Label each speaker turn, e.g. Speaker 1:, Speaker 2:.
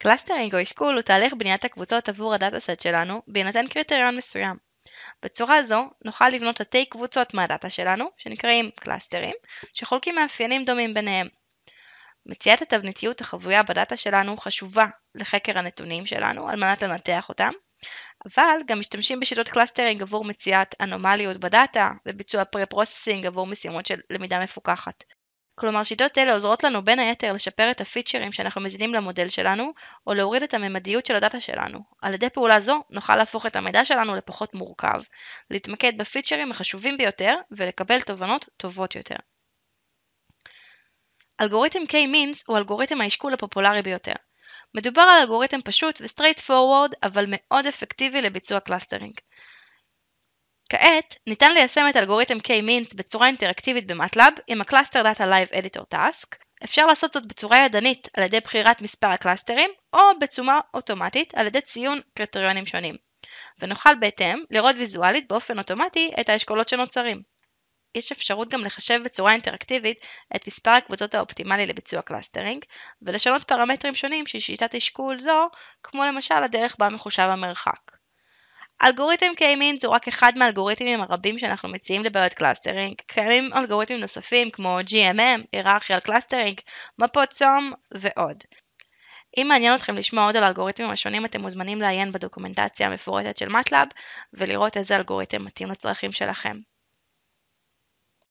Speaker 1: קלאסטרינג או אשכול הוא תהליך בניית הקבוצות עבור הדאטה-סט שלנו בהינתן קריטריון מסוים. בצורה זו נוכל לבנות תתי קבוצות מהדאטה שלנו, שנקראים קלאסטרים, שחולקים מאפיינים דומים ביניהם. מציאת התבניתיות החבויה בדאטה שלנו חשובה לחקר הנתונים שלנו על מנת לנתח אותם, אבל גם משתמשים בשיטות קלאסטרינג עבור מציאת אנומליות בדאטה וביצוע פרה-פרוססינג עבור משימות של למידה מפוקחת. כלומר שיטות אלה עוזרות לנו בין היתר לשפר את הפיצ'רים שאנחנו מזינים למודל שלנו, או להוריד את הממדיות של הדאטה שלנו. על ידי פעולה זו נוכל להפוך את המידע שלנו לפחות מורכב, להתמקד בפיצ'רים החשובים ביותר ולקבל תובנות טובות יותר. אלגוריתם K-Means הוא אלגוריתם האשכול הפופולרי ביותר. מדובר על אלגוריתם פשוט ו-straight forward, אבל מאוד אפקטיבי לביצוע קלאסטרינג. כעת ניתן ליישם את אלגוריתם k mins בצורה אינטראקטיבית במטלאב עם הקלאסטר דאטה לייב אדיטור טאסק. אפשר לעשות זאת בצורה ידנית על ידי בחירת מספר הקלאסטרים או בצומה אוטומטית על ידי ציון קריטריונים שונים. ונוכל בהתאם לראות ויזואלית באופן אוטומטי את האשכולות שנוצרים. יש אפשרות גם לחשב בצורה אינטראקטיבית את מספר הקבוצות האופטימלי לביצוע קלאסטרינג, ולשנות פרמטרים שונים של שיטת אשכול זו, כמו למשל הדרך בה מחושב המרחק. אלגוריתם קיימין means רק אחד מהאלגוריתמים הרבים שאנחנו מציעים לבעיות קלאסטרינג. קיימים אלגוריתמים נוספים כמו GMM, היררכיה על קלאסטרינג, מפות צום ועוד. אם מעניין אתכם לשמוע עוד על האלגוריתמים השונים אתם מוזמנים לעיין בדוקומנטציה המפורטת של מטלאב ולראות איזה אלגוריתם מתאים לצרכים שלכם.